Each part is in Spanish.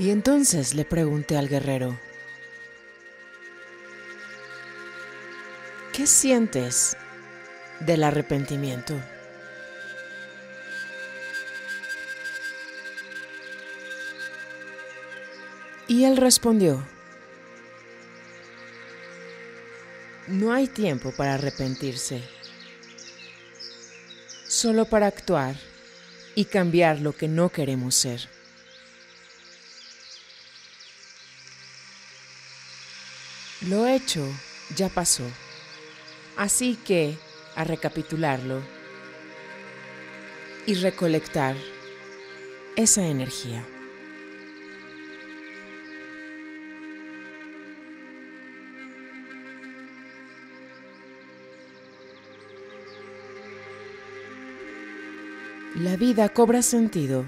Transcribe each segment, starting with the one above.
Y entonces le pregunté al guerrero, ¿qué sientes del arrepentimiento? Y él respondió, no hay tiempo para arrepentirse, solo para actuar y cambiar lo que no queremos ser. Lo hecho ya pasó. Así que, a recapitularlo y recolectar esa energía. La vida cobra sentido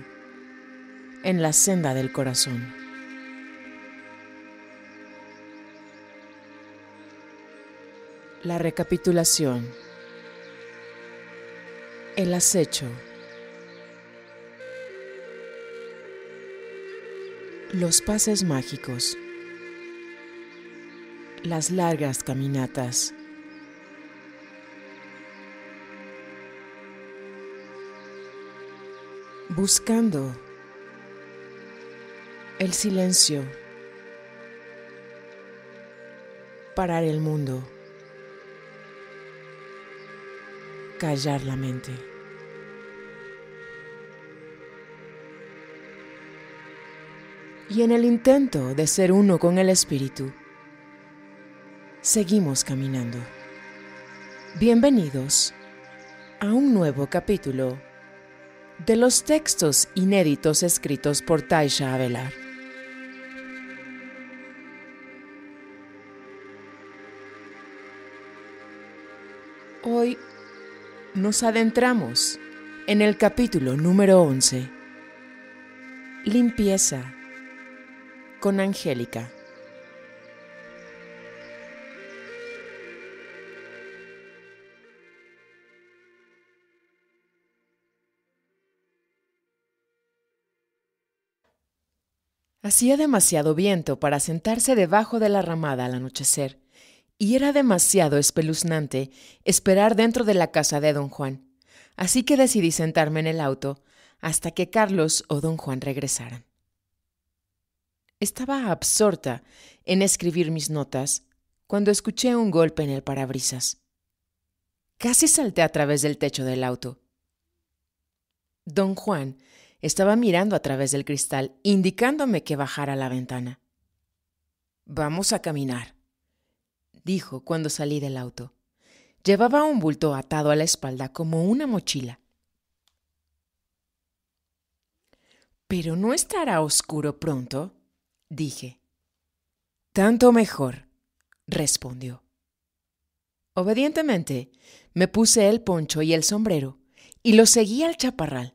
en la senda del corazón. La recapitulación. El acecho. Los pases mágicos. Las largas caminatas. Buscando. El silencio. Parar el mundo. callar la mente. Y en el intento de ser uno con el espíritu, seguimos caminando. Bienvenidos a un nuevo capítulo de los textos inéditos escritos por Taisha Avelar. Hoy nos adentramos en el capítulo número 11, Limpieza con Angélica. Hacía demasiado viento para sentarse debajo de la ramada al anochecer y era demasiado espeluznante esperar dentro de la casa de don Juan, así que decidí sentarme en el auto hasta que Carlos o don Juan regresaran. Estaba absorta en escribir mis notas cuando escuché un golpe en el parabrisas. Casi salté a través del techo del auto. Don Juan estaba mirando a través del cristal, indicándome que bajara la ventana. Vamos a caminar, dijo cuando salí del auto. Llevaba un bulto atado a la espalda como una mochila. Pero no estará oscuro pronto, dije. Tanto mejor, respondió. Obedientemente, me puse el poncho y el sombrero y lo seguí al chaparral.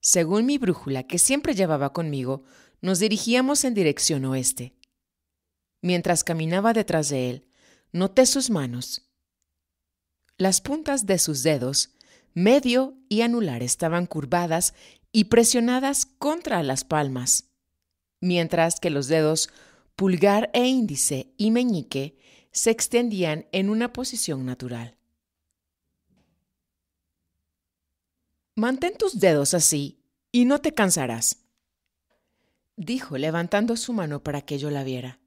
Según mi brújula que siempre llevaba conmigo, nos dirigíamos en dirección oeste. Mientras caminaba detrás de él, Noté sus manos. Las puntas de sus dedos, medio y anular, estaban curvadas y presionadas contra las palmas, mientras que los dedos pulgar e índice y meñique se extendían en una posición natural. Mantén tus dedos así y no te cansarás, dijo levantando su mano para que yo la viera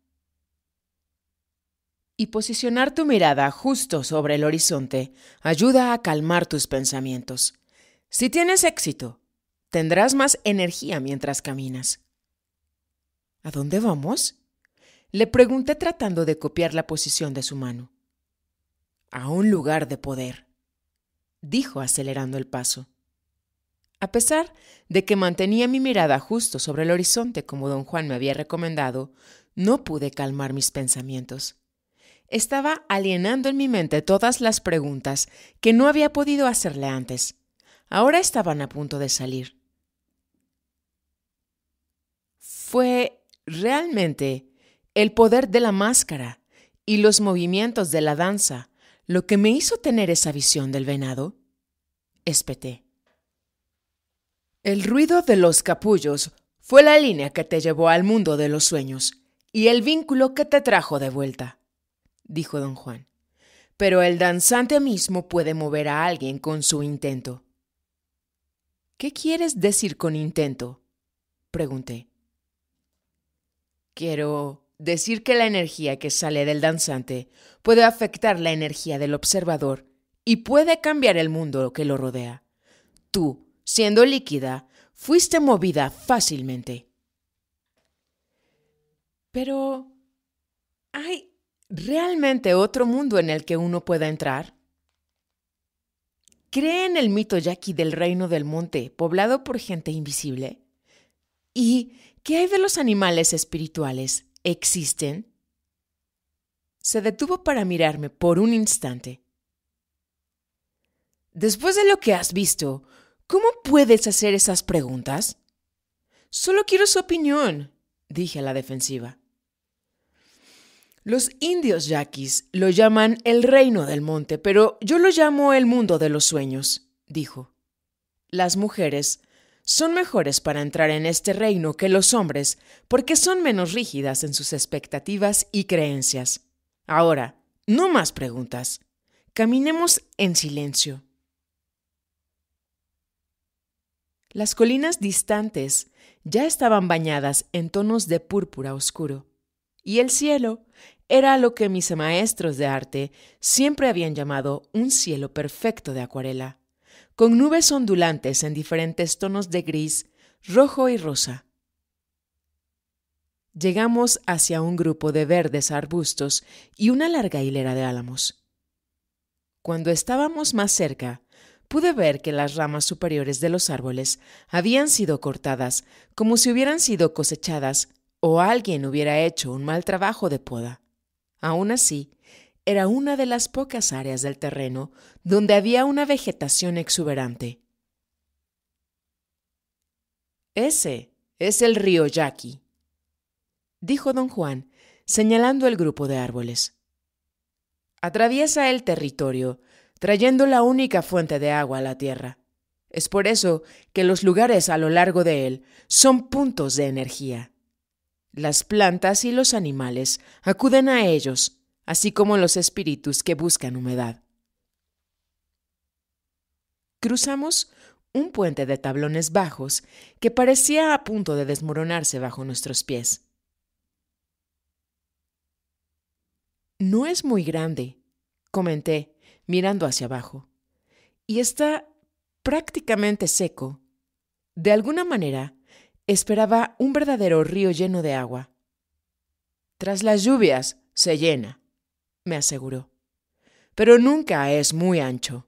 y posicionar tu mirada justo sobre el horizonte ayuda a calmar tus pensamientos. Si tienes éxito, tendrás más energía mientras caminas. ¿A dónde vamos? Le pregunté tratando de copiar la posición de su mano. A un lugar de poder, dijo acelerando el paso. A pesar de que mantenía mi mirada justo sobre el horizonte como don Juan me había recomendado, no pude calmar mis pensamientos. Estaba alienando en mi mente todas las preguntas que no había podido hacerle antes. Ahora estaban a punto de salir. Fue realmente el poder de la máscara y los movimientos de la danza lo que me hizo tener esa visión del venado. Espeté. El ruido de los capullos fue la línea que te llevó al mundo de los sueños y el vínculo que te trajo de vuelta dijo don Juan. Pero el danzante mismo puede mover a alguien con su intento. ¿Qué quieres decir con intento? pregunté. Quiero decir que la energía que sale del danzante puede afectar la energía del observador y puede cambiar el mundo que lo rodea. Tú, siendo líquida, fuiste movida fácilmente. Pero... Ay realmente otro mundo en el que uno pueda entrar? ¿Cree en el mito Jackie del reino del monte, poblado por gente invisible? ¿Y qué hay de los animales espirituales? ¿Existen? Se detuvo para mirarme por un instante. Después de lo que has visto, ¿cómo puedes hacer esas preguntas? Solo quiero su opinión, dije a la defensiva. Los indios yaquis lo llaman el reino del monte, pero yo lo llamo el mundo de los sueños, dijo. Las mujeres son mejores para entrar en este reino que los hombres porque son menos rígidas en sus expectativas y creencias. Ahora, no más preguntas. Caminemos en silencio. Las colinas distantes ya estaban bañadas en tonos de púrpura oscuro y el cielo era lo que mis maestros de arte siempre habían llamado un cielo perfecto de acuarela, con nubes ondulantes en diferentes tonos de gris, rojo y rosa. Llegamos hacia un grupo de verdes arbustos y una larga hilera de álamos. Cuando estábamos más cerca, pude ver que las ramas superiores de los árboles habían sido cortadas como si hubieran sido cosechadas o alguien hubiera hecho un mal trabajo de poda. Aún así, era una de las pocas áreas del terreno donde había una vegetación exuberante. Ese es el río Yaqui, dijo don Juan, señalando el grupo de árboles. Atraviesa el territorio, trayendo la única fuente de agua a la tierra. Es por eso que los lugares a lo largo de él son puntos de energía. Las plantas y los animales acuden a ellos, así como los espíritus que buscan humedad. Cruzamos un puente de tablones bajos que parecía a punto de desmoronarse bajo nuestros pies. No es muy grande, comenté, mirando hacia abajo, y está prácticamente seco. De alguna manera, esperaba un verdadero río lleno de agua. Tras las lluvias se llena, me aseguró, pero nunca es muy ancho.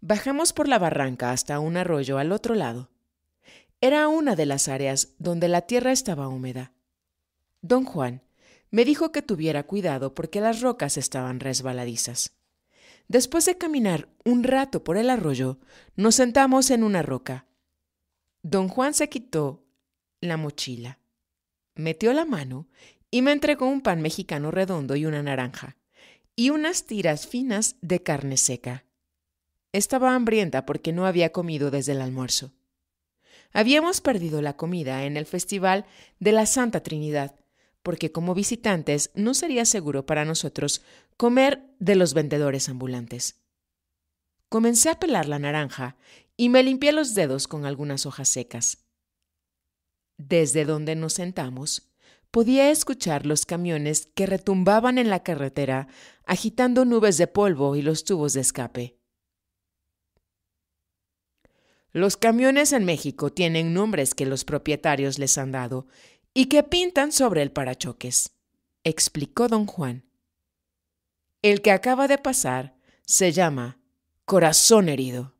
Bajamos por la barranca hasta un arroyo al otro lado. Era una de las áreas donde la tierra estaba húmeda. Don Juan me dijo que tuviera cuidado porque las rocas estaban resbaladizas. Después de caminar un rato por el arroyo, nos sentamos en una roca Don Juan se quitó la mochila, metió la mano y me entregó un pan mexicano redondo y una naranja, y unas tiras finas de carne seca. Estaba hambrienta porque no había comido desde el almuerzo. Habíamos perdido la comida en el Festival de la Santa Trinidad, porque como visitantes no sería seguro para nosotros comer de los vendedores ambulantes. Comencé a pelar la naranja y me limpié los dedos con algunas hojas secas. Desde donde nos sentamos, podía escuchar los camiones que retumbaban en la carretera, agitando nubes de polvo y los tubos de escape. Los camiones en México tienen nombres que los propietarios les han dado y que pintan sobre el parachoques, explicó don Juan. El que acaba de pasar se llama Corazón Herido.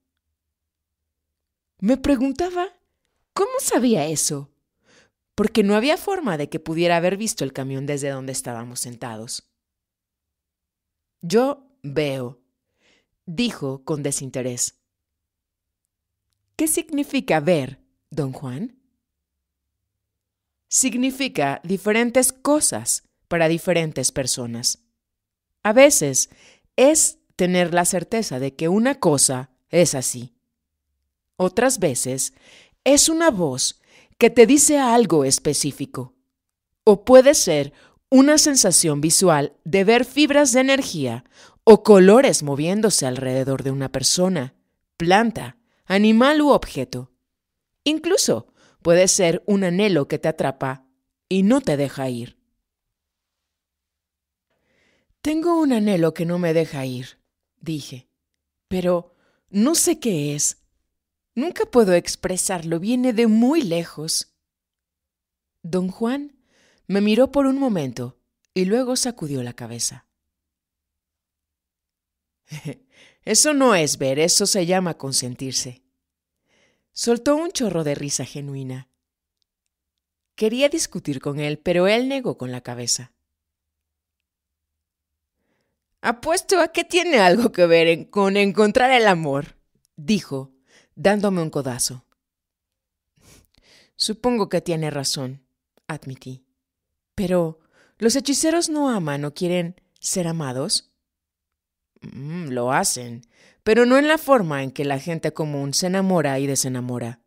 Me preguntaba, ¿cómo sabía eso? Porque no había forma de que pudiera haber visto el camión desde donde estábamos sentados. Yo veo, dijo con desinterés. ¿Qué significa ver, don Juan? Significa diferentes cosas para diferentes personas. A veces es tener la certeza de que una cosa es así otras veces, es una voz que te dice algo específico. O puede ser una sensación visual de ver fibras de energía o colores moviéndose alrededor de una persona, planta, animal u objeto. Incluso puede ser un anhelo que te atrapa y no te deja ir. Tengo un anhelo que no me deja ir, dije, pero no sé qué es Nunca puedo expresarlo, viene de muy lejos. Don Juan me miró por un momento y luego sacudió la cabeza. Eso no es ver, eso se llama consentirse. Soltó un chorro de risa genuina. Quería discutir con él, pero él negó con la cabeza. Apuesto a que tiene algo que ver con encontrar el amor, dijo, dándome un codazo. Supongo que tiene razón, admití. Pero, ¿los hechiceros no aman o quieren ser amados? Mm, lo hacen, pero no en la forma en que la gente común se enamora y desenamora.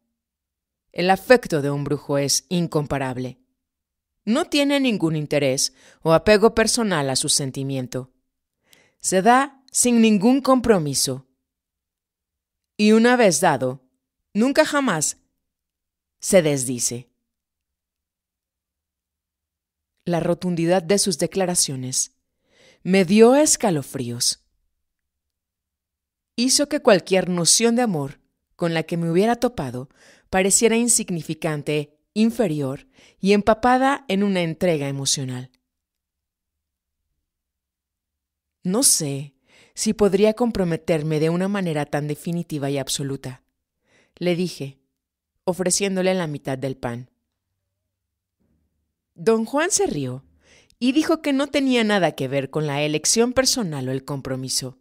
El afecto de un brujo es incomparable. No tiene ningún interés o apego personal a su sentimiento. Se da sin ningún compromiso y una vez dado, nunca jamás se desdice. La rotundidad de sus declaraciones me dio escalofríos. Hizo que cualquier noción de amor con la que me hubiera topado pareciera insignificante, inferior y empapada en una entrega emocional. No sé si podría comprometerme de una manera tan definitiva y absoluta. Le dije, ofreciéndole la mitad del pan. Don Juan se rió y dijo que no tenía nada que ver con la elección personal o el compromiso.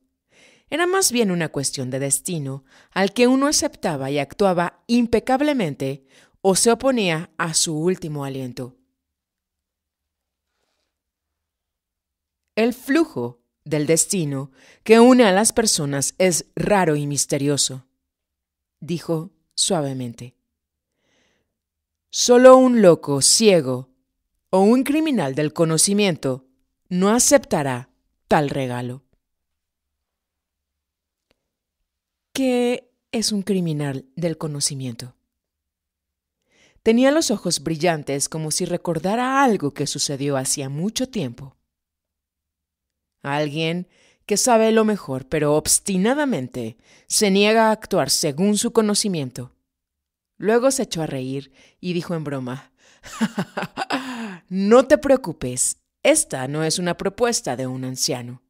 Era más bien una cuestión de destino al que uno aceptaba y actuaba impecablemente o se oponía a su último aliento. El flujo del destino que une a las personas es raro y misterioso, dijo suavemente. Solo un loco, ciego o un criminal del conocimiento no aceptará tal regalo. ¿Qué es un criminal del conocimiento? Tenía los ojos brillantes como si recordara algo que sucedió hacía mucho tiempo alguien que sabe lo mejor, pero obstinadamente se niega a actuar según su conocimiento. Luego se echó a reír y dijo en broma, No te preocupes, esta no es una propuesta de un anciano.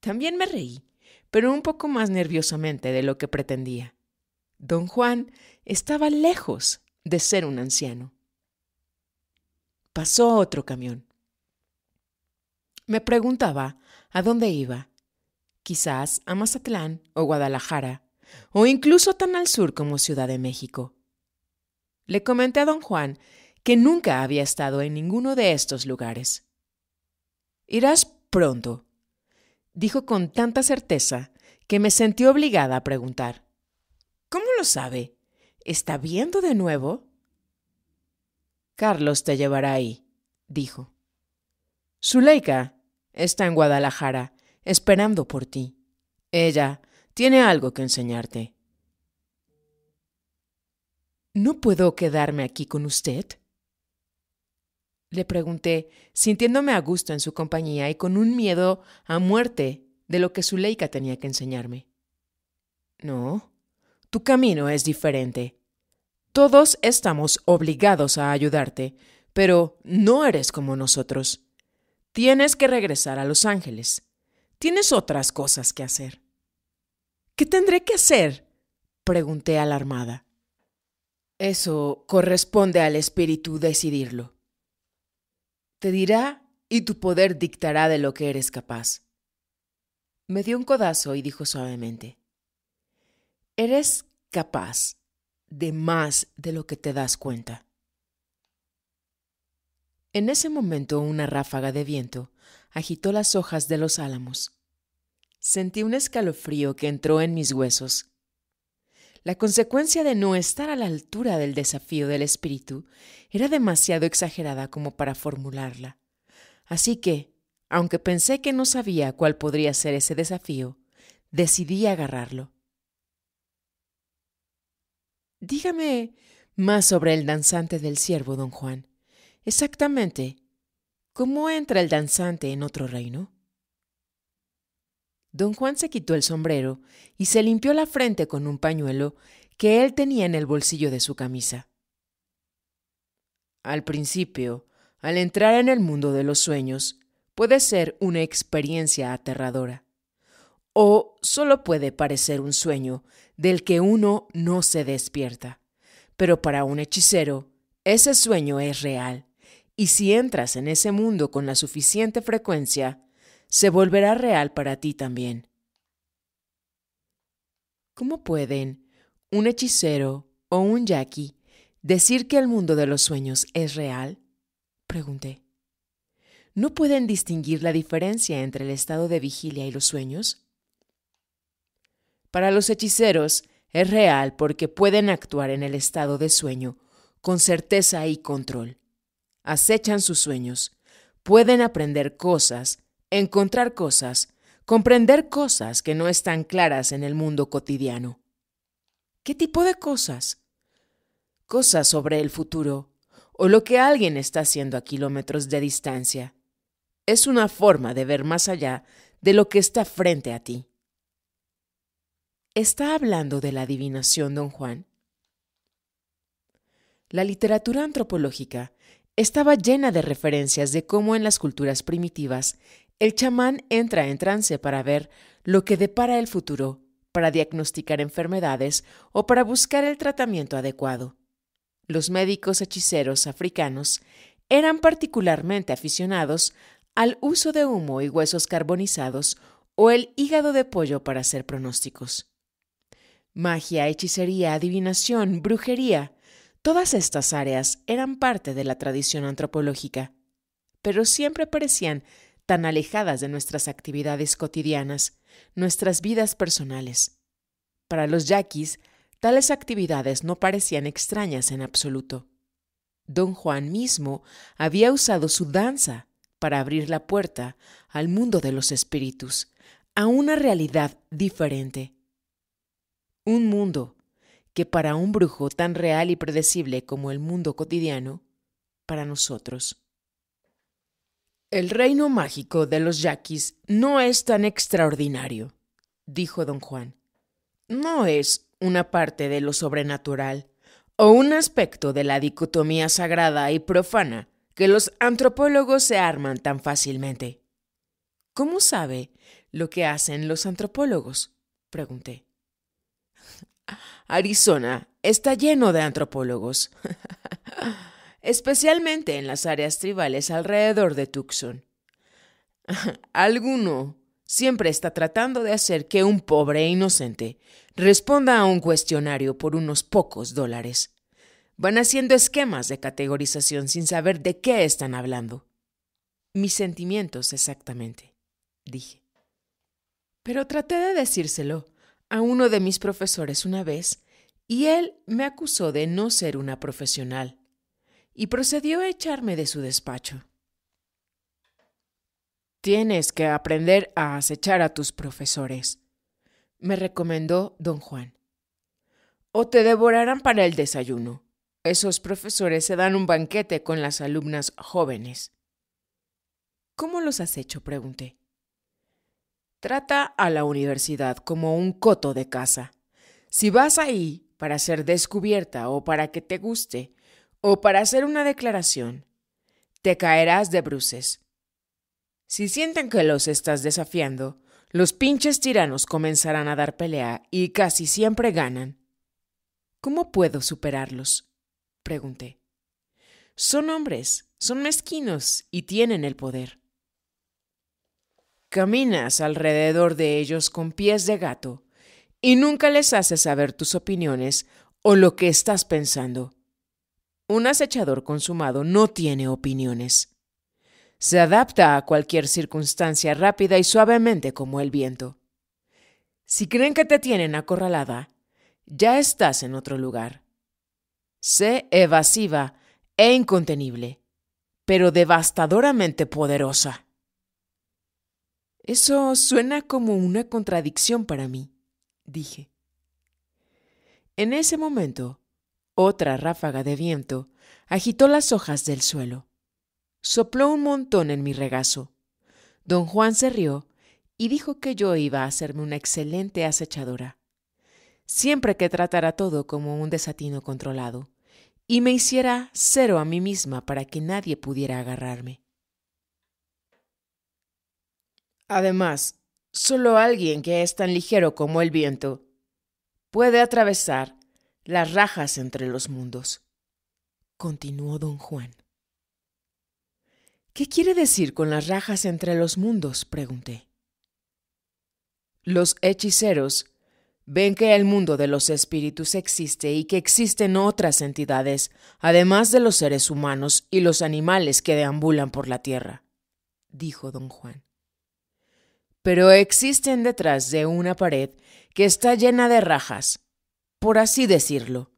También me reí, pero un poco más nerviosamente de lo que pretendía. Don Juan estaba lejos de ser un anciano. Pasó otro camión. Me preguntaba a dónde iba. Quizás a Mazatlán o Guadalajara, o incluso tan al sur como Ciudad de México. Le comenté a don Juan que nunca había estado en ninguno de estos lugares. Irás pronto, dijo con tanta certeza que me sentí obligada a preguntar. ¿Cómo lo sabe? ¿Está viendo de nuevo? Carlos te llevará ahí, dijo. Zuleika Está en Guadalajara, esperando por ti. Ella tiene algo que enseñarte. ¿No puedo quedarme aquí con usted? Le pregunté, sintiéndome a gusto en su compañía y con un miedo a muerte de lo que Zuleika tenía que enseñarme. No, tu camino es diferente. Todos estamos obligados a ayudarte, pero no eres como nosotros. Tienes que regresar a Los Ángeles. Tienes otras cosas que hacer. ¿Qué tendré que hacer? pregunté alarmada. Eso corresponde al espíritu decidirlo. Te dirá y tu poder dictará de lo que eres capaz. Me dio un codazo y dijo suavemente, Eres capaz de más de lo que te das cuenta. En ese momento una ráfaga de viento agitó las hojas de los álamos. Sentí un escalofrío que entró en mis huesos. La consecuencia de no estar a la altura del desafío del espíritu era demasiado exagerada como para formularla. Así que, aunque pensé que no sabía cuál podría ser ese desafío, decidí agarrarlo. Dígame más sobre el danzante del siervo, don Juan. Exactamente. ¿Cómo entra el danzante en otro reino? Don Juan se quitó el sombrero y se limpió la frente con un pañuelo que él tenía en el bolsillo de su camisa. Al principio, al entrar en el mundo de los sueños, puede ser una experiencia aterradora, o solo puede parecer un sueño del que uno no se despierta. Pero para un hechicero, ese sueño es real y si entras en ese mundo con la suficiente frecuencia, se volverá real para ti también. ¿Cómo pueden un hechicero o un yaqui decir que el mundo de los sueños es real? Pregunté. ¿No pueden distinguir la diferencia entre el estado de vigilia y los sueños? Para los hechiceros es real porque pueden actuar en el estado de sueño con certeza y control acechan sus sueños, pueden aprender cosas, encontrar cosas, comprender cosas que no están claras en el mundo cotidiano. ¿Qué tipo de cosas? Cosas sobre el futuro o lo que alguien está haciendo a kilómetros de distancia. Es una forma de ver más allá de lo que está frente a ti. ¿Está hablando de la adivinación, don Juan? La literatura antropológica estaba llena de referencias de cómo en las culturas primitivas el chamán entra en trance para ver lo que depara el futuro, para diagnosticar enfermedades o para buscar el tratamiento adecuado. Los médicos hechiceros africanos eran particularmente aficionados al uso de humo y huesos carbonizados o el hígado de pollo para hacer pronósticos. Magia, hechicería, adivinación, brujería, Todas estas áreas eran parte de la tradición antropológica, pero siempre parecían tan alejadas de nuestras actividades cotidianas, nuestras vidas personales. Para los yaquis, tales actividades no parecían extrañas en absoluto. Don Juan mismo había usado su danza para abrir la puerta al mundo de los espíritus, a una realidad diferente. Un mundo que para un brujo tan real y predecible como el mundo cotidiano, para nosotros. El reino mágico de los yaquis no es tan extraordinario, dijo don Juan. No es una parte de lo sobrenatural o un aspecto de la dicotomía sagrada y profana que los antropólogos se arman tan fácilmente. ¿Cómo sabe lo que hacen los antropólogos? pregunté. Arizona está lleno de antropólogos, especialmente en las áreas tribales alrededor de Tucson. Alguno siempre está tratando de hacer que un pobre inocente responda a un cuestionario por unos pocos dólares. Van haciendo esquemas de categorización sin saber de qué están hablando. Mis sentimientos exactamente, dije. Pero traté de decírselo a uno de mis profesores una vez y él me acusó de no ser una profesional y procedió a echarme de su despacho. Tienes que aprender a acechar a tus profesores, me recomendó don Juan. O te devorarán para el desayuno. Esos profesores se dan un banquete con las alumnas jóvenes. ¿Cómo los has hecho? pregunté. Trata a la universidad como un coto de casa. Si vas ahí para ser descubierta o para que te guste o para hacer una declaración, te caerás de bruces. Si sienten que los estás desafiando, los pinches tiranos comenzarán a dar pelea y casi siempre ganan. ¿Cómo puedo superarlos? pregunté. Son hombres, son mezquinos y tienen el poder. Caminas alrededor de ellos con pies de gato y nunca les haces saber tus opiniones o lo que estás pensando. Un acechador consumado no tiene opiniones. Se adapta a cualquier circunstancia rápida y suavemente como el viento. Si creen que te tienen acorralada, ya estás en otro lugar. Sé evasiva e incontenible, pero devastadoramente poderosa. Eso suena como una contradicción para mí, dije. En ese momento, otra ráfaga de viento agitó las hojas del suelo. Sopló un montón en mi regazo. Don Juan se rió y dijo que yo iba a hacerme una excelente acechadora, siempre que tratara todo como un desatino controlado, y me hiciera cero a mí misma para que nadie pudiera agarrarme. Además, solo alguien que es tan ligero como el viento puede atravesar las rajas entre los mundos, continuó don Juan. ¿Qué quiere decir con las rajas entre los mundos? pregunté. Los hechiceros ven que el mundo de los espíritus existe y que existen otras entidades, además de los seres humanos y los animales que deambulan por la tierra, dijo don Juan pero existen detrás de una pared que está llena de rajas, por así decirlo.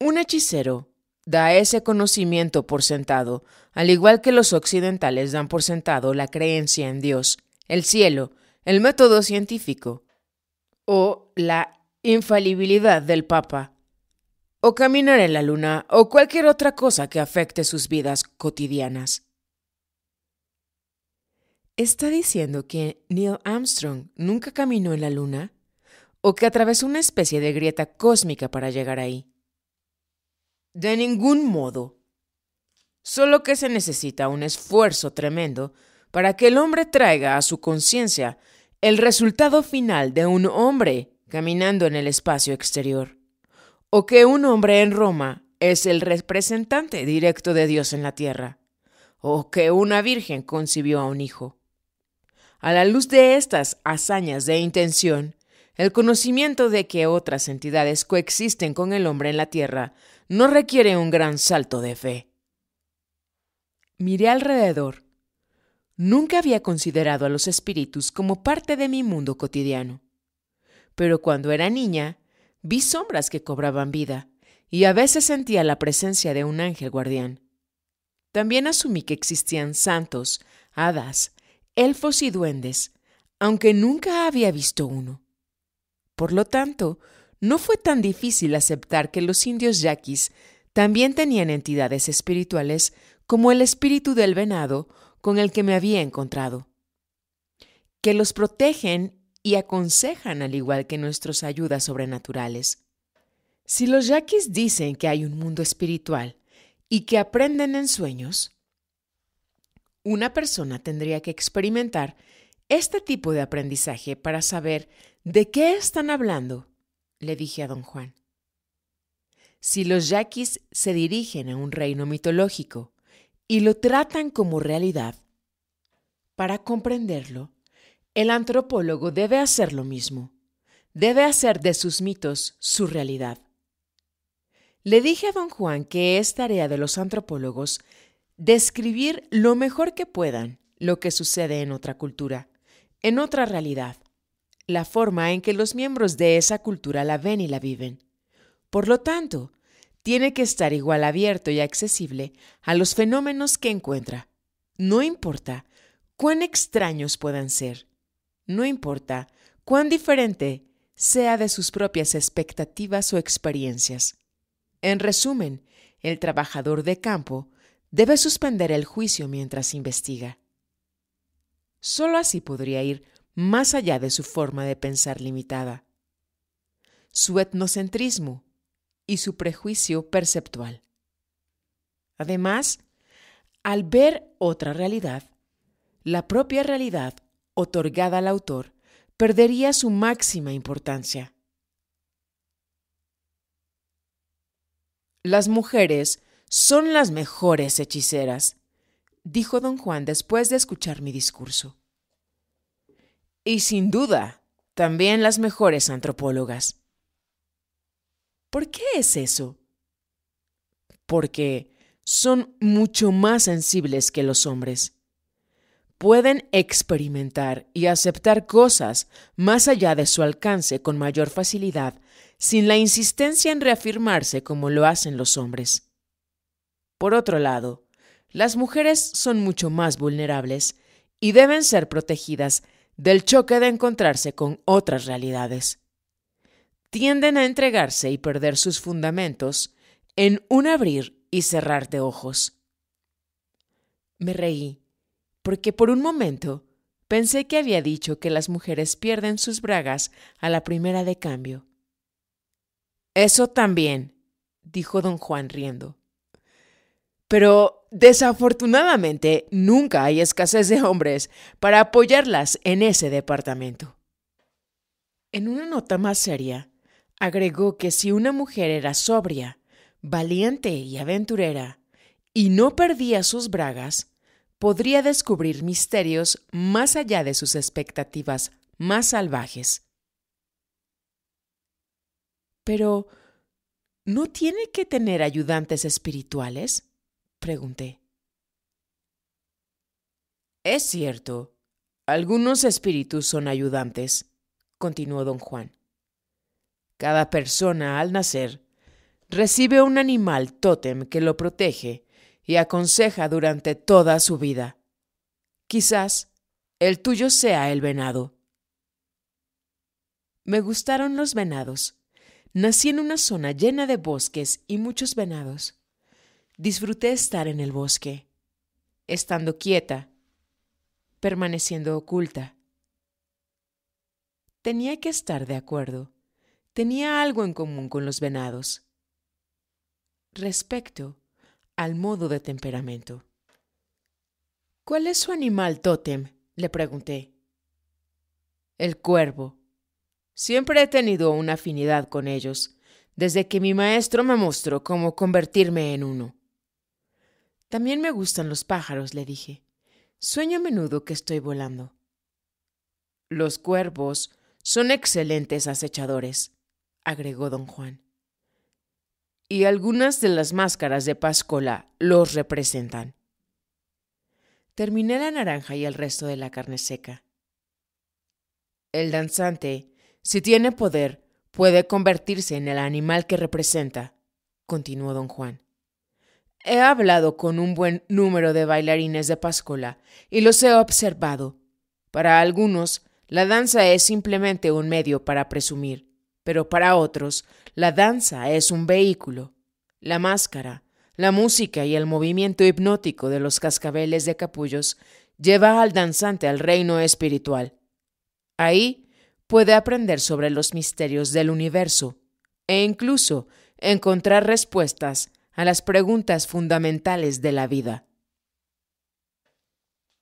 Un hechicero da ese conocimiento por sentado, al igual que los occidentales dan por sentado la creencia en Dios, el cielo, el método científico, o la infalibilidad del Papa, o caminar en la luna, o cualquier otra cosa que afecte sus vidas cotidianas. ¿Está diciendo que Neil Armstrong nunca caminó en la Luna? ¿O que atravesó una especie de grieta cósmica para llegar ahí? De ningún modo. Solo que se necesita un esfuerzo tremendo para que el hombre traiga a su conciencia el resultado final de un hombre caminando en el espacio exterior, o que un hombre en Roma es el representante directo de Dios en la tierra, o que una virgen concibió a un hijo. A la luz de estas hazañas de intención, el conocimiento de que otras entidades coexisten con el hombre en la Tierra no requiere un gran salto de fe. Miré alrededor. Nunca había considerado a los espíritus como parte de mi mundo cotidiano. Pero cuando era niña, vi sombras que cobraban vida y a veces sentía la presencia de un ángel guardián. También asumí que existían santos, hadas, elfos y duendes, aunque nunca había visto uno. Por lo tanto, no fue tan difícil aceptar que los indios yaquis también tenían entidades espirituales como el espíritu del venado con el que me había encontrado, que los protegen y aconsejan al igual que nuestros ayudas sobrenaturales. Si los yaquis dicen que hay un mundo espiritual y que aprenden en sueños, una persona tendría que experimentar este tipo de aprendizaje para saber de qué están hablando, le dije a don Juan. Si los yaquis se dirigen a un reino mitológico y lo tratan como realidad, para comprenderlo, el antropólogo debe hacer lo mismo, debe hacer de sus mitos su realidad. Le dije a don Juan que es tarea de los antropólogos describir lo mejor que puedan lo que sucede en otra cultura, en otra realidad, la forma en que los miembros de esa cultura la ven y la viven. Por lo tanto, tiene que estar igual abierto y accesible a los fenómenos que encuentra. No importa cuán extraños puedan ser, no importa cuán diferente sea de sus propias expectativas o experiencias. En resumen, el trabajador de campo debe suspender el juicio mientras investiga. Solo así podría ir más allá de su forma de pensar limitada, su etnocentrismo y su prejuicio perceptual. Además, al ver otra realidad, la propia realidad otorgada al autor perdería su máxima importancia. Las mujeres son las mejores hechiceras, dijo don Juan después de escuchar mi discurso. Y sin duda, también las mejores antropólogas. ¿Por qué es eso? Porque son mucho más sensibles que los hombres. Pueden experimentar y aceptar cosas más allá de su alcance con mayor facilidad, sin la insistencia en reafirmarse como lo hacen los hombres. Por otro lado, las mujeres son mucho más vulnerables y deben ser protegidas del choque de encontrarse con otras realidades. Tienden a entregarse y perder sus fundamentos en un abrir y cerrar de ojos. Me reí, porque por un momento pensé que había dicho que las mujeres pierden sus bragas a la primera de cambio. Eso también, dijo don Juan riendo. Pero desafortunadamente nunca hay escasez de hombres para apoyarlas en ese departamento. En una nota más seria, agregó que si una mujer era sobria, valiente y aventurera, y no perdía sus bragas, podría descubrir misterios más allá de sus expectativas más salvajes. Pero, ¿no tiene que tener ayudantes espirituales? Pregunté. Es cierto, algunos espíritus son ayudantes, continuó don Juan. Cada persona al nacer recibe un animal tótem que lo protege y aconseja durante toda su vida. Quizás el tuyo sea el venado. Me gustaron los venados. Nací en una zona llena de bosques y muchos venados. Disfruté estar en el bosque, estando quieta, permaneciendo oculta. Tenía que estar de acuerdo. Tenía algo en común con los venados. Respecto al modo de temperamento. ¿Cuál es su animal tótem? le pregunté. El cuervo. Siempre he tenido una afinidad con ellos, desde que mi maestro me mostró cómo convertirme en uno. También me gustan los pájaros, le dije. Sueño a menudo que estoy volando. Los cuervos son excelentes acechadores, agregó don Juan. Y algunas de las máscaras de Pascola los representan. Terminé la naranja y el resto de la carne seca. El danzante, si tiene poder, puede convertirse en el animal que representa, continuó don Juan. He hablado con un buen número de bailarines de Pascola y los he observado. Para algunos, la danza es simplemente un medio para presumir, pero para otros, la danza es un vehículo. La máscara, la música y el movimiento hipnótico de los cascabeles de capullos lleva al danzante al reino espiritual. Ahí puede aprender sobre los misterios del universo e incluso encontrar respuestas a las preguntas fundamentales de la vida.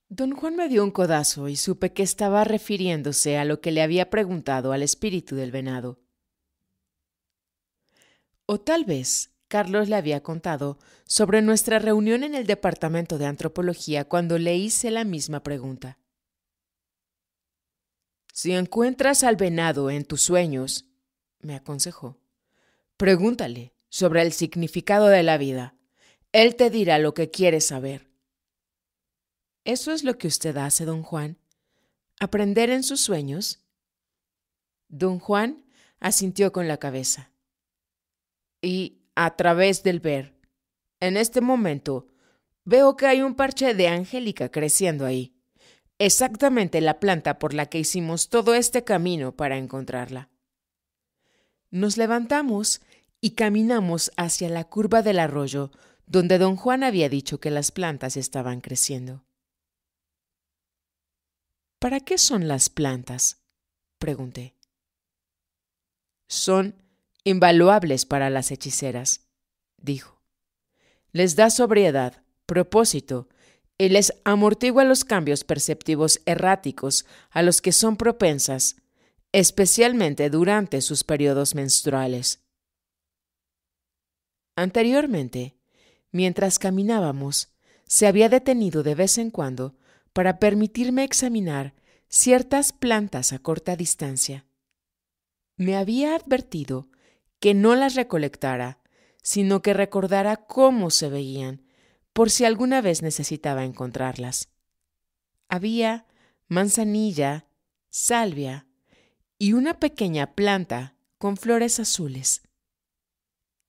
Don Juan me dio un codazo y supe que estaba refiriéndose a lo que le había preguntado al espíritu del venado. O tal vez Carlos le había contado sobre nuestra reunión en el Departamento de Antropología cuando le hice la misma pregunta. Si encuentras al venado en tus sueños, me aconsejó, pregúntale sobre el significado de la vida. Él te dirá lo que quiere saber. ¿Eso es lo que usted hace, don Juan? ¿Aprender en sus sueños? Don Juan asintió con la cabeza. Y a través del ver. En este momento, veo que hay un parche de Angélica creciendo ahí. Exactamente la planta por la que hicimos todo este camino para encontrarla. Nos levantamos y caminamos hacia la curva del arroyo donde don Juan había dicho que las plantas estaban creciendo. ¿Para qué son las plantas? pregunté. Son invaluables para las hechiceras, dijo. Les da sobriedad, propósito, y les amortigua los cambios perceptivos erráticos a los que son propensas, especialmente durante sus periodos menstruales. Anteriormente, mientras caminábamos, se había detenido de vez en cuando para permitirme examinar ciertas plantas a corta distancia. Me había advertido que no las recolectara, sino que recordara cómo se veían, por si alguna vez necesitaba encontrarlas. Había manzanilla, salvia y una pequeña planta con flores azules.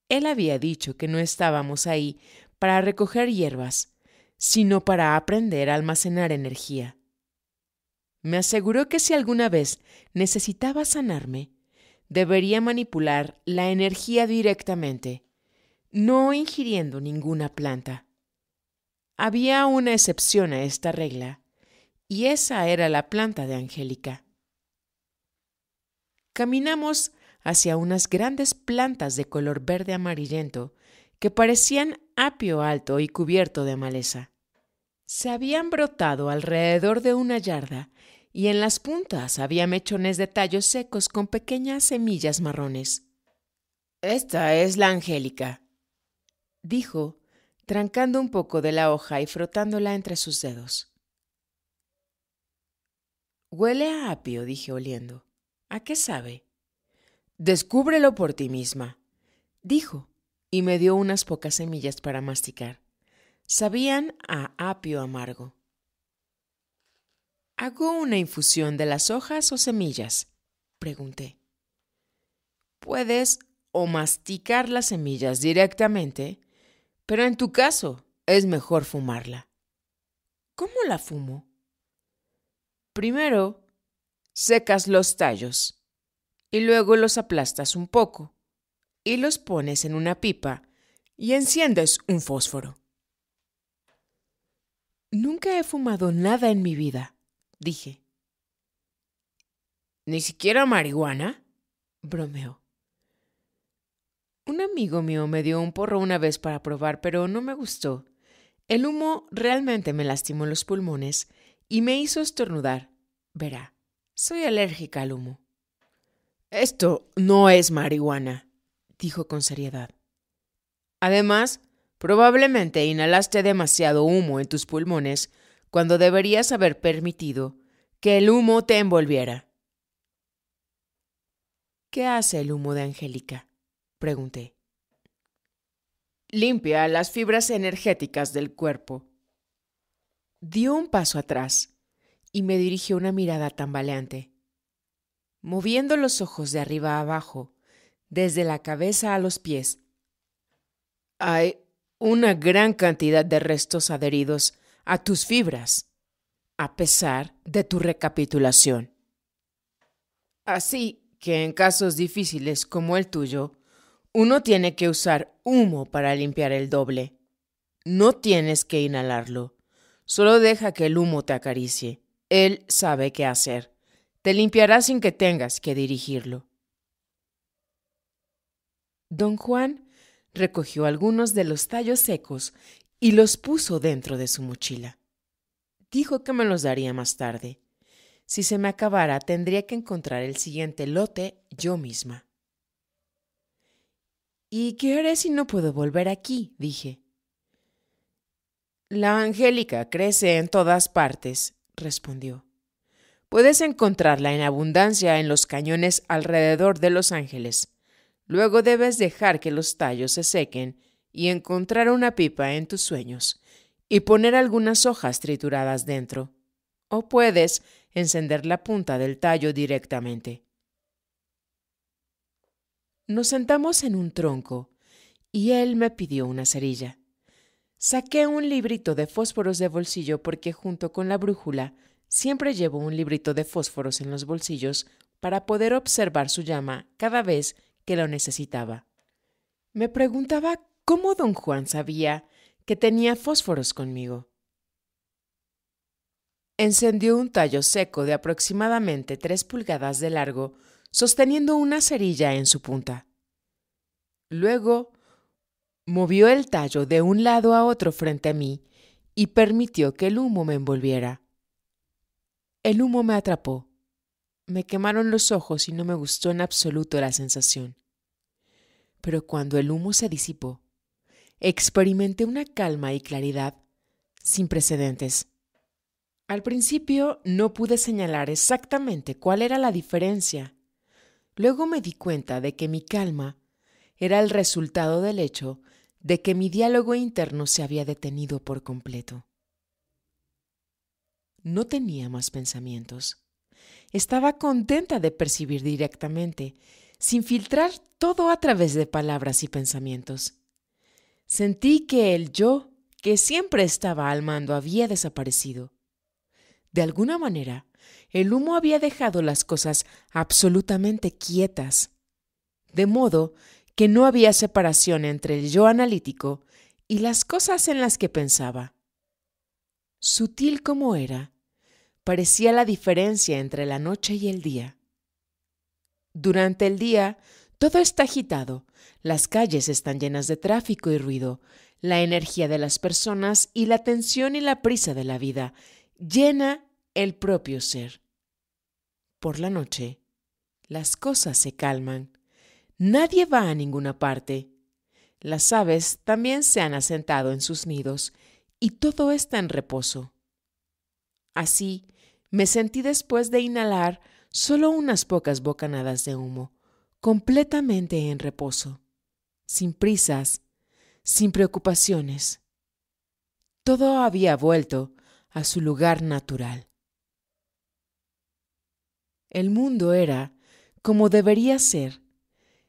Él había dicho que no estábamos ahí para recoger hierbas, sino para aprender a almacenar energía. Me aseguró que si alguna vez necesitaba sanarme, debería manipular la energía directamente, no ingiriendo ninguna planta. Había una excepción a esta regla, y esa era la planta de Angélica. Caminamos hacia unas grandes plantas de color verde amarillento que parecían apio alto y cubierto de maleza. Se habían brotado alrededor de una yarda y en las puntas había mechones de tallos secos con pequeñas semillas marrones. Esta es la Angélica, dijo, trancando un poco de la hoja y frotándola entre sus dedos. Huele a apio, dije oliendo. ¿A qué sabe? Descúbrelo por ti misma, dijo, y me dio unas pocas semillas para masticar. Sabían a apio amargo. ¿Hago una infusión de las hojas o semillas? pregunté. Puedes o masticar las semillas directamente, pero en tu caso es mejor fumarla. ¿Cómo la fumo? Primero, secas los tallos y luego los aplastas un poco y los pones en una pipa y enciendes un fósforo. Nunca he fumado nada en mi vida, dije. ¿Ni siquiera marihuana? bromeó. Un amigo mío me dio un porro una vez para probar, pero no me gustó. El humo realmente me lastimó los pulmones y me hizo estornudar. Verá, soy alérgica al humo. Esto no es marihuana, dijo con seriedad. Además, probablemente inhalaste demasiado humo en tus pulmones cuando deberías haber permitido que el humo te envolviera. ¿Qué hace el humo de Angélica? pregunté. Limpia las fibras energéticas del cuerpo. Dio un paso atrás y me dirigió una mirada tambaleante moviendo los ojos de arriba abajo, desde la cabeza a los pies. Hay una gran cantidad de restos adheridos a tus fibras, a pesar de tu recapitulación. Así que en casos difíciles como el tuyo, uno tiene que usar humo para limpiar el doble. No tienes que inhalarlo. Solo deja que el humo te acaricie. Él sabe qué hacer. Te limpiará sin que tengas que dirigirlo. Don Juan recogió algunos de los tallos secos y los puso dentro de su mochila. Dijo que me los daría más tarde. Si se me acabara, tendría que encontrar el siguiente lote yo misma. ¿Y qué haré si no puedo volver aquí? dije. La Angélica crece en todas partes, respondió. Puedes encontrarla en abundancia en los cañones alrededor de Los Ángeles. Luego debes dejar que los tallos se sequen y encontrar una pipa en tus sueños y poner algunas hojas trituradas dentro. O puedes encender la punta del tallo directamente. Nos sentamos en un tronco y él me pidió una cerilla. Saqué un librito de fósforos de bolsillo porque junto con la brújula Siempre llevo un librito de fósforos en los bolsillos para poder observar su llama cada vez que lo necesitaba. Me preguntaba cómo don Juan sabía que tenía fósforos conmigo. Encendió un tallo seco de aproximadamente tres pulgadas de largo, sosteniendo una cerilla en su punta. Luego, movió el tallo de un lado a otro frente a mí y permitió que el humo me envolviera. El humo me atrapó. Me quemaron los ojos y no me gustó en absoluto la sensación. Pero cuando el humo se disipó, experimenté una calma y claridad sin precedentes. Al principio no pude señalar exactamente cuál era la diferencia. Luego me di cuenta de que mi calma era el resultado del hecho de que mi diálogo interno se había detenido por completo. No tenía más pensamientos. Estaba contenta de percibir directamente, sin filtrar todo a través de palabras y pensamientos. Sentí que el yo que siempre estaba al mando había desaparecido. De alguna manera, el humo había dejado las cosas absolutamente quietas, de modo que no había separación entre el yo analítico y las cosas en las que pensaba. Sutil como era, parecía la diferencia entre la noche y el día. Durante el día, todo está agitado, las calles están llenas de tráfico y ruido, la energía de las personas y la tensión y la prisa de la vida llena el propio ser. Por la noche, las cosas se calman. Nadie va a ninguna parte. Las aves también se han asentado en sus nidos y todo está en reposo. Así, me sentí después de inhalar solo unas pocas bocanadas de humo, completamente en reposo, sin prisas, sin preocupaciones. Todo había vuelto a su lugar natural. El mundo era como debería ser,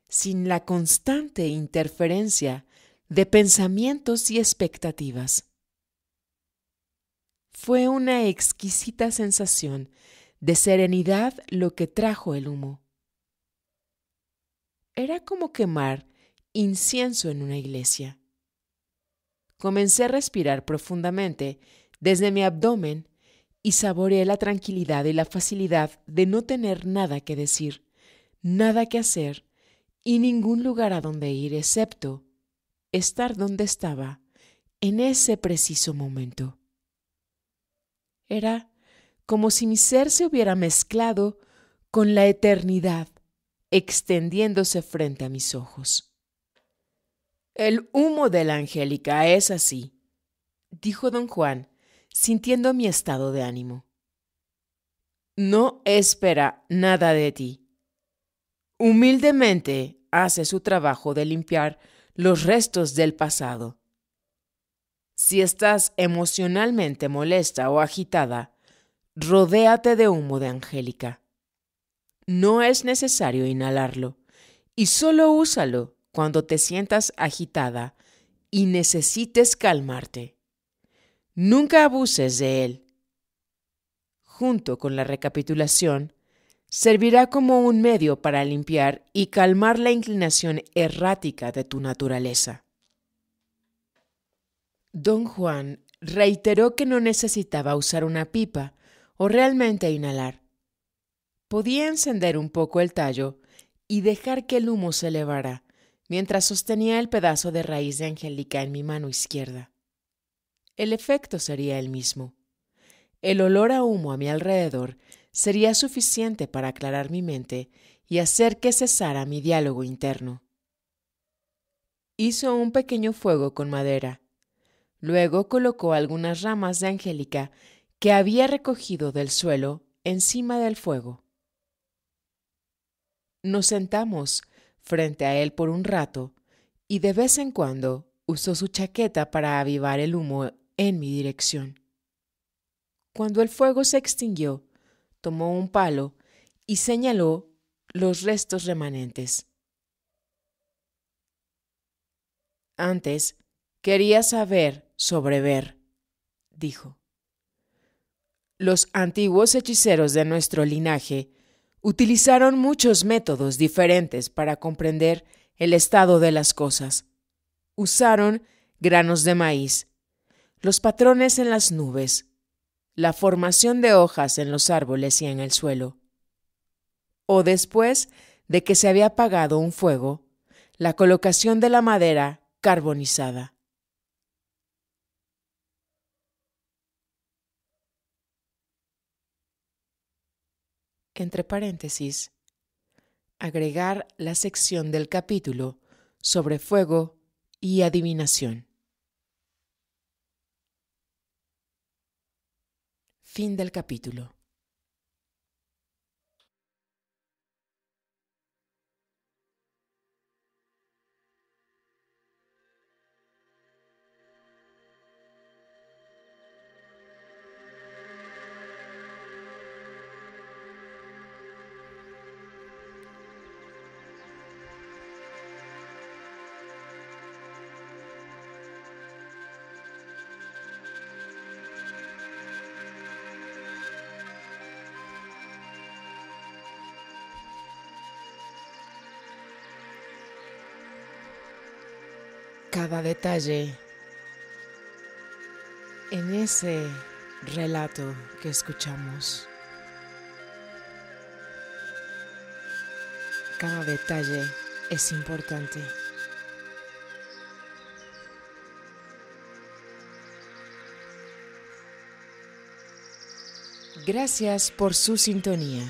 sin la constante interferencia de pensamientos y expectativas. Fue una exquisita sensación de serenidad lo que trajo el humo. Era como quemar incienso en una iglesia. Comencé a respirar profundamente desde mi abdomen y saboreé la tranquilidad y la facilidad de no tener nada que decir, nada que hacer y ningún lugar a donde ir excepto estar donde estaba en ese preciso momento. Era como si mi ser se hubiera mezclado con la eternidad, extendiéndose frente a mis ojos. El humo de la angélica es así, dijo don Juan, sintiendo mi estado de ánimo. No espera nada de ti. Humildemente hace su trabajo de limpiar los restos del pasado si estás emocionalmente molesta o agitada, rodéate de humo de angélica. No es necesario inhalarlo y solo úsalo cuando te sientas agitada y necesites calmarte. Nunca abuses de él. Junto con la recapitulación, servirá como un medio para limpiar y calmar la inclinación errática de tu naturaleza. Don Juan reiteró que no necesitaba usar una pipa o realmente inhalar. Podía encender un poco el tallo y dejar que el humo se elevara mientras sostenía el pedazo de raíz de Angélica en mi mano izquierda. El efecto sería el mismo. El olor a humo a mi alrededor sería suficiente para aclarar mi mente y hacer que cesara mi diálogo interno. Hizo un pequeño fuego con madera Luego colocó algunas ramas de Angélica que había recogido del suelo encima del fuego. Nos sentamos frente a él por un rato y de vez en cuando usó su chaqueta para avivar el humo en mi dirección. Cuando el fuego se extinguió, tomó un palo y señaló los restos remanentes. Antes, quería saber sobrever, dijo. Los antiguos hechiceros de nuestro linaje utilizaron muchos métodos diferentes para comprender el estado de las cosas. Usaron granos de maíz, los patrones en las nubes, la formación de hojas en los árboles y en el suelo. O después de que se había apagado un fuego, la colocación de la madera carbonizada. entre paréntesis, agregar la sección del capítulo sobre fuego y adivinación. Fin del capítulo. cada detalle en ese relato que escuchamos. Cada detalle es importante. Gracias por su sintonía.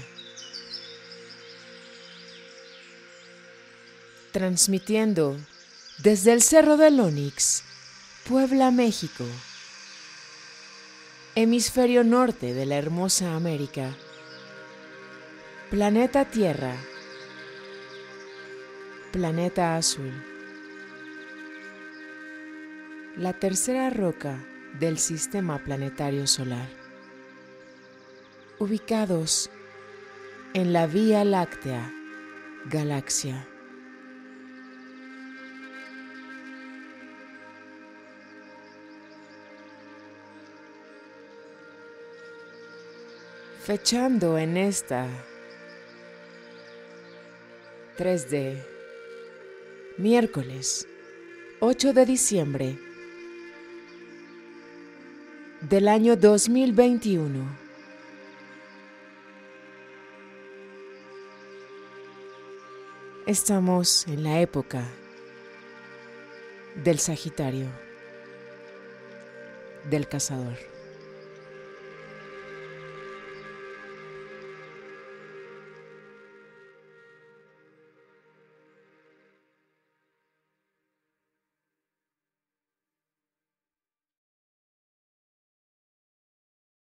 Transmitiendo desde el Cerro del Onix, Puebla, México. Hemisferio norte de la hermosa América. Planeta Tierra. Planeta Azul. La tercera roca del sistema planetario solar. Ubicados en la Vía Láctea, galaxia. fechando en esta 3 de miércoles 8 de diciembre del año 2021. Estamos en la época del Sagitario, del Cazador.